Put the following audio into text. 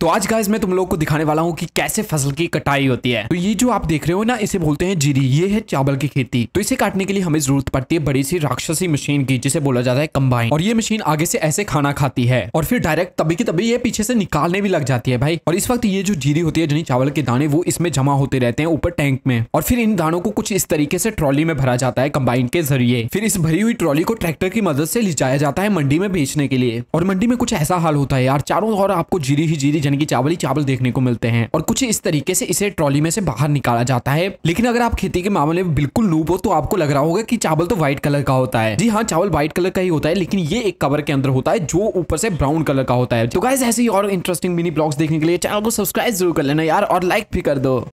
तो आज गाइज मैं तुम लोग को दिखाने वाला हूँ कि कैसे फसल की कटाई होती है तो ये जो आप देख रहे हो ना इसे बोलते हैं जीरी ये है चावल की खेती तो इसे काटने के लिए हमें जरूरत पड़ती है बड़ी सी राक्षसी मशीन की जिसे बोला जाता है कंबाइन और ये मशीन आगे से ऐसे खाना खाती है और फिर डायरेक्ट तभी की तभी ये पीछे से निकालने भी लग जाती है भाई और इस वक्त ये जो जीरी होती है यानी चावल के दाने वो इसमें जमा होते रहते हैं ऊपर टैंक में और फिर इन दानों को कुछ इस तरीके से ट्रॉली में भरा जाता है कंबाइन के जरिए फिर इस भरी हुई ट्रॉली को ट्रैक्टर की मदद से ले जाया जाता है मंडी में बेचने के लिए और मंडी में कुछ ऐसा हाल होता है यार चारों ओर आपको जीरी ही जीरी यानी कि चावल ही चावल देखने को मिलते हैं और कुछ इस तरीके से इसे ट्रॉली में से बाहर निकाला जाता है लेकिन अगर आप खेती के मामले में बिल्कुल नूब हो तो आपको लग रहा होगा कि चावल तो व्हाइट कलर का होता है जी हाँ चावल व्हाइट कलर का ही होता है लेकिन ये एक कवर के अंदर होता है जो ऊपर से ब्राउन कलर का होता है तो गाइज ऐसे ही और इंटरेस्टिंग मिनी ब्लॉग्स देखने के लिए चैनल को सब्सक्राइब जरूर कर लेना यार और लाइक भी कर दो